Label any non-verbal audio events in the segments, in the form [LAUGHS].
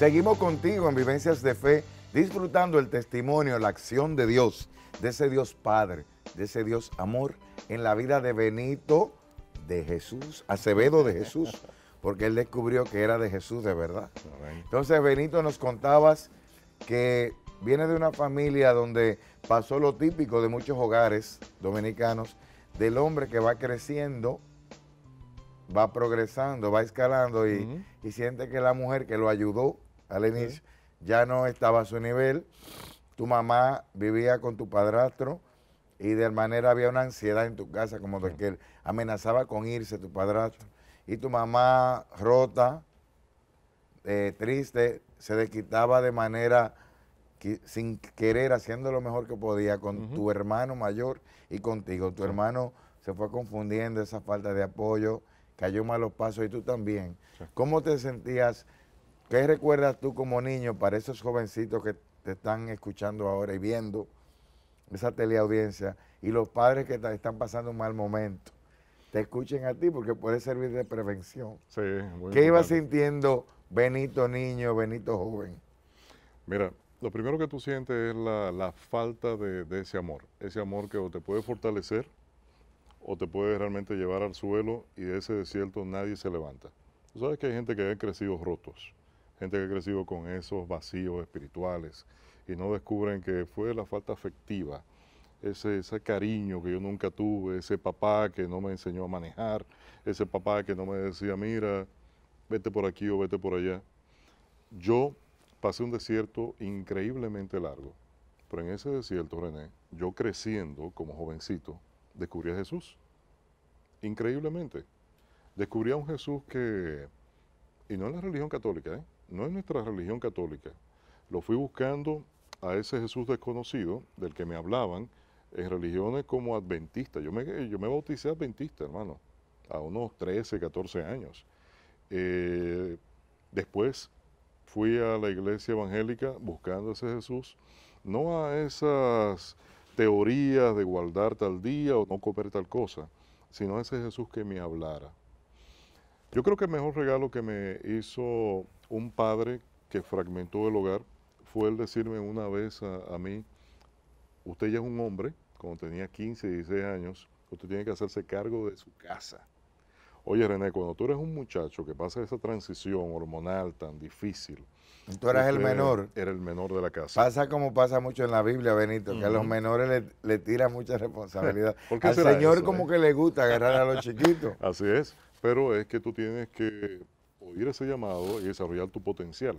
Seguimos contigo en Vivencias de Fe, disfrutando el testimonio, la acción de Dios, de ese Dios Padre, de ese Dios Amor en la vida de Benito, de Jesús, Acevedo de Jesús, [LAUGHS] porque él descubrió que era de Jesús de verdad. Entonces, Benito, nos contabas que viene de una familia donde pasó lo típico de muchos hogares dominicanos, del hombre que va creciendo, va progresando, va escalando y, siente que la mujer que lo ayudó al ya no estaba a su nivel, tu mamá vivía con tu padrastro y de manera había una ansiedad en tu casa, como de que amenazaba con irse tu padrastro. Y tu mamá rota, eh, triste, se desquitaba de manera sin querer, haciendo lo mejor que podía con tu hermano mayor y contigo. Tu hermano se fue confundiendo esa falta de apoyo, cayó malos pasos y tú también. ¿Cómo te sentías ¿Qué recuerdas tú como niño para esos jovencitos que te están escuchando ahora y viendo esa teleaudiencia y los padres que están pasando un mal momento? Te escuchen a ti porque puede servir de prevención. Sí, ¿Qué iba sintiendo Benito niño, Benito joven? Mira, lo primero que tú sientes es la, falta de, de, ese amor. Ese amor que o te puede fortalecer o te puede realmente llevar al suelo y de ese desierto nadie se levanta. Tú sabes que hay gente que ha crecido rotos gente que ha crecido con esos vacíos espirituales y no descubren que fue la falta afectiva, ese, cariño que yo nunca tuve, ese papá que no me enseñó a manejar, ese papá que no me decía, mira, vete por aquí o vete por allá. Yo pasé un desierto increíblemente largo, pero en ese desierto, René, yo creciendo como jovencito, descubrí a Jesús. Increíblemente. Descubrí a un Jesús que, y no en la religión católica, ¿eh? no es nuestra religión católica. Lo fui buscando a ese Jesús desconocido del que me hablaban en religiones como adventista. Yo me, yo me bauticé adventista, hermano, a unos 13, 14 años. Eh, después fui a la iglesia evangélica buscando a ese Jesús, no a esas teorías de guardar tal día o no comer tal cosa, sino a ese Jesús que me hablara. Yo creo que el mejor regalo que me hizo un padre que fragmentó el hogar fue el decirme una vez a, mí, usted ya es un hombre, cuando tenía 15, 16 años, usted tiene que hacerse cargo de su casa. Oye, René, cuando tú eres un muchacho que pasa esa transición hormonal tan difícil. Tú eras el menor. Era el menor de la casa. Pasa como pasa mucho en la Biblia, Benito, que a los menores le, tiran mucha [LAUGHS] responsabilidad. Al Señor como eh? que le gusta agarrar a los chiquitos. [LAUGHS] Así es, pero es que tú tienes que oír ese llamado y desarrollar tu potencial.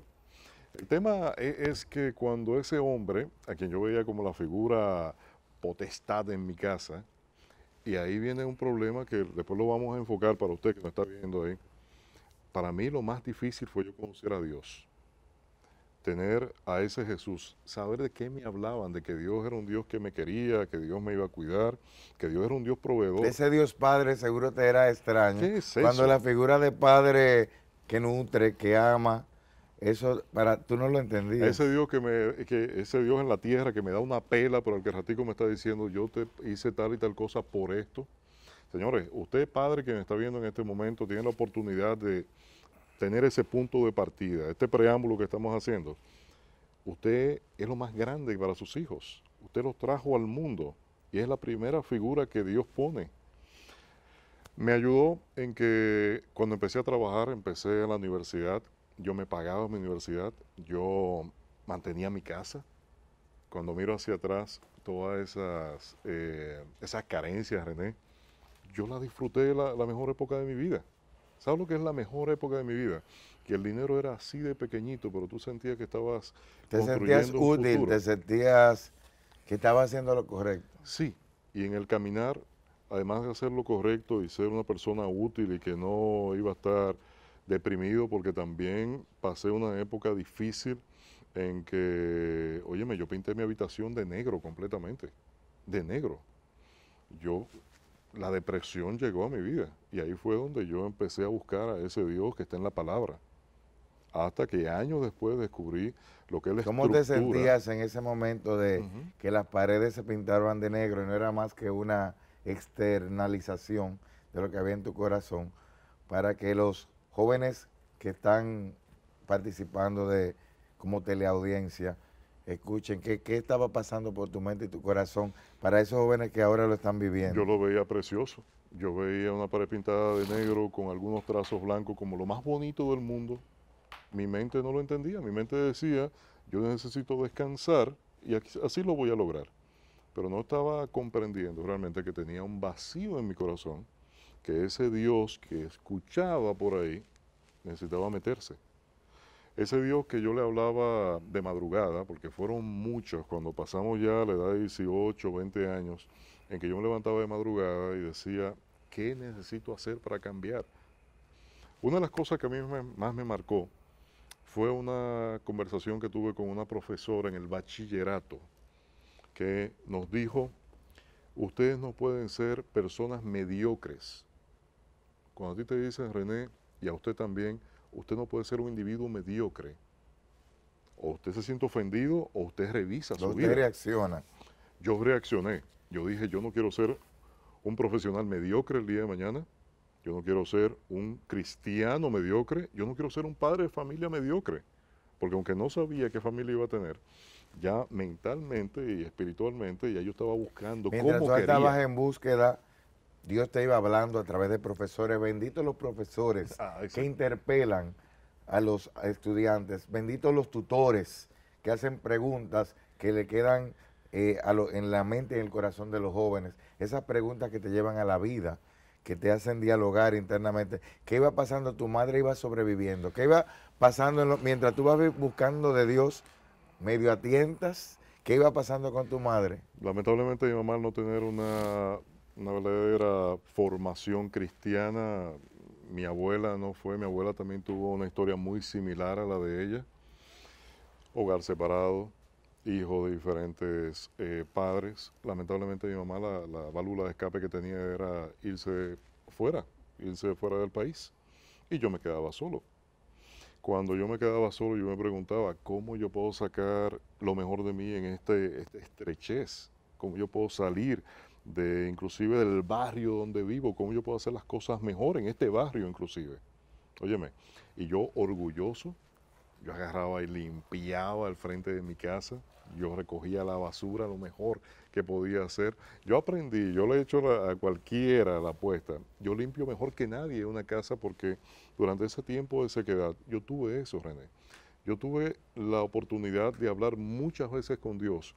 El tema e, es que cuando ese hombre, a quien yo veía como la figura potestad en mi casa, y ahí viene un problema que después lo vamos a enfocar para usted que me está viendo ahí. Para mí lo más difícil fue yo conocer a Dios, tener a ese Jesús, saber de qué me hablaban, de que Dios era un Dios que me quería, que Dios me iba a cuidar, que Dios era un Dios proveedor. Ese Dios Padre seguro te era extraño. ¿Qué es Cuando la figura de Padre que nutre, que ama. Eso, para, tú no lo entendías. Ese Dios que me, que ese Dios en la tierra que me da una pela, pero el que ratico me está diciendo, yo te hice tal y tal cosa por esto. Señores, usted padre que me está viendo en este momento tiene la oportunidad de tener ese punto de partida, este preámbulo que estamos haciendo. Usted es lo más grande para sus hijos. Usted los trajo al mundo y es la primera figura que Dios pone me ayudó en que cuando empecé a trabajar, empecé en la universidad, yo me pagaba mi universidad, yo mantenía mi casa. Cuando miro hacia atrás, todas esas, eh, esas carencias, René, yo la disfruté la, la mejor época de mi vida. ¿Sabes lo que es la mejor época de mi vida? Que el dinero era así de pequeñito, pero tú sentías que estabas. Te sentías útil, te sentías que estabas haciendo lo correcto. Sí, y en el caminar además de hacer lo correcto y ser una persona útil y que no iba a estar deprimido, porque también pasé una época difícil en que, óyeme, yo pinté mi habitación de negro completamente, de negro. Yo, la depresión llegó a mi vida y ahí fue donde yo empecé a buscar a ese Dios que está en la palabra. Hasta que años después descubrí lo que es la ¿Cómo te sentías en ese momento de que las paredes se pintaban de negro y no era más que una externalización de lo que había en tu corazón para que los jóvenes que están participando de como teleaudiencia escuchen qué, estaba pasando por tu mente y tu corazón para esos jóvenes que ahora lo están viviendo. Yo lo veía precioso. Yo veía una pared pintada de negro con algunos trazos blancos como lo más bonito del mundo. Mi mente no lo entendía. Mi mente decía, yo necesito descansar y así lo voy a lograr pero no estaba comprendiendo realmente que tenía un vacío en mi corazón, que ese Dios que escuchaba por ahí necesitaba meterse. Ese Dios que yo le hablaba de madrugada, porque fueron muchos, cuando pasamos ya a la edad de 18, 20 años, en que yo me levantaba de madrugada y decía, ¿qué necesito hacer para cambiar? Una de las cosas que a mí más me marcó fue una conversación que tuve con una profesora en el bachillerato, que nos dijo, ustedes no pueden ser personas mediocres. Cuando a ti te dicen, René, y a usted también, usted no puede ser un individuo mediocre. O usted se siente ofendido o usted revisa su vida. Usted reacciona. Yo reaccioné. Yo dije, yo no quiero ser un profesional mediocre el día de mañana. Yo no quiero ser un cristiano mediocre. Yo no quiero ser un padre de familia mediocre. Porque aunque no sabía qué familia iba a tener, ya mentalmente y espiritualmente, ya yo estaba buscando Mientras tú estabas en búsqueda, Dios te iba hablando a través de profesores. Benditos los profesores [LAUGHS] ah, que interpelan a los estudiantes. Benditos los tutores que hacen preguntas que le quedan eh, en la mente y en el corazón de los jóvenes. Esas preguntas que te llevan a la vida que te hacen dialogar internamente. ¿Qué iba pasando? Tu madre iba sobreviviendo. ¿Qué iba pasando mientras tú vas buscando de Dios medio atientas. ¿Qué iba pasando con tu madre? Lamentablemente mi mamá no tener una, verdadera formación cristiana, mi abuela no fue, mi abuela también tuvo una historia muy similar a la de ella. Hogar separado, hijo de diferentes eh, padres. Lamentablemente mi mamá la, la, válvula de escape que tenía era irse fuera, irse fuera del país. Y yo me quedaba solo cuando yo me quedaba solo, yo me preguntaba cómo yo puedo sacar lo mejor de mí en este, esta estrechez, cómo yo puedo salir de inclusive del barrio donde vivo, cómo yo puedo hacer las cosas mejor en este barrio inclusive. Óyeme, y yo orgulloso yo agarraba y limpiaba el frente de mi casa, yo recogía la basura lo mejor que podía hacer. Yo aprendí, yo le he hecho a cualquiera la apuesta. Yo limpio mejor que nadie una casa porque durante ese tiempo de sequedad yo tuve eso, René. Yo tuve la oportunidad de hablar muchas veces con Dios.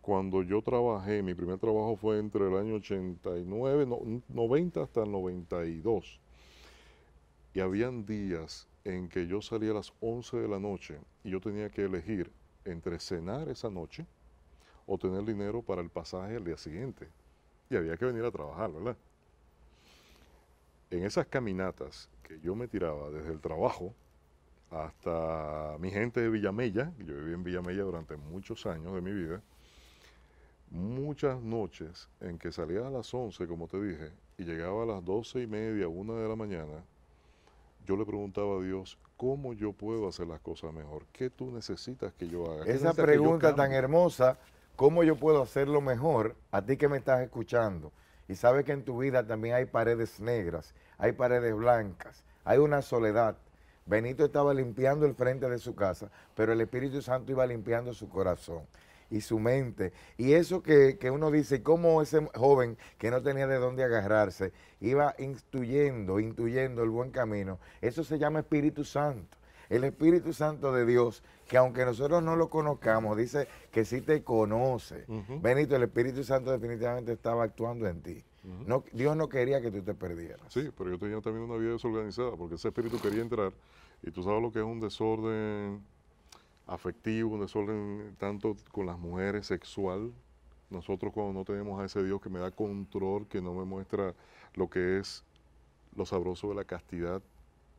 Cuando yo trabajé, mi primer trabajo fue entre el año 89, 90 hasta el 92. Y habían días en que yo salía a las 11 de la noche y yo tenía que elegir entre cenar esa noche o tener dinero para el pasaje al día siguiente. Y había que venir a trabajar, ¿verdad? En esas caminatas que yo me tiraba desde el trabajo hasta mi gente de Villamella, yo viví en Villamella durante muchos años de mi vida, muchas noches en que salía a las 11, como te dije, y llegaba a las 12 y media, 1 de la mañana, yo le preguntaba a Dios, ¿cómo yo puedo hacer las cosas mejor? ¿Qué tú necesitas que yo haga? Esa pregunta tan hermosa, ¿cómo yo puedo hacerlo mejor? A ti que me estás escuchando y sabes que en tu vida también hay paredes negras, hay paredes blancas, hay una soledad. Benito estaba limpiando el frente de su casa, pero el Espíritu Santo iba limpiando su corazón y su mente. Y eso que, uno dice, cómo ese joven que no tenía de dónde agarrarse, iba intuyendo, intuyendo el buen camino, eso se llama Espíritu Santo el Espíritu Santo de Dios, que aunque nosotros no lo conozcamos, dice que sí te conoce. Benito, el Espíritu Santo definitivamente estaba actuando en ti. Dios no quería que tú te perdieras. Sí, pero yo tenía también una vida desorganizada, porque ese espíritu quería entrar, y tú sabes lo que es un desorden afectivo, un desorden tanto con las mujeres, sexual. Nosotros cuando no tenemos a ese Dios que me da control, que no me muestra lo que es lo sabroso de la castidad,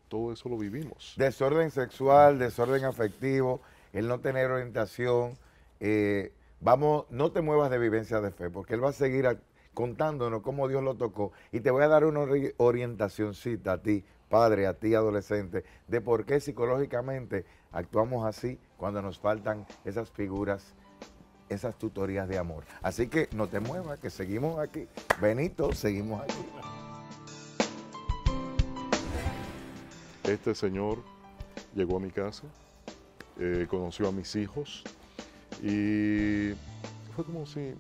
todo eso lo vivimos. Desorden sexual, desorden afectivo, el no tener orientación. Eh, vamos, no te muevas de vivencia de fe, porque Él va a seguir contándonos cómo Dios lo tocó. Y te voy a dar una orientacioncita a ti padre, a ti adolescente, de por qué psicológicamente actuamos así cuando nos faltan esas figuras, esas tutorías de amor. Así que no te muevas, que seguimos aquí. Benito, seguimos aquí. Este señor llegó a mi casa, eh, conoció a mis hijos y fue como si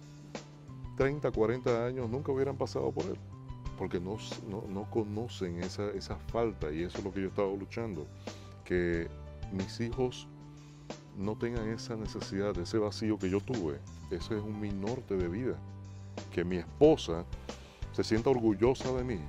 30, 40 años nunca hubieran pasado por él porque no, conocen esa, falta y eso es lo que yo estaba luchando, que mis hijos no tengan esa necesidad, ese vacío que yo tuve. Ese es un mi norte de vida. Que mi esposa se sienta orgullosa de mí.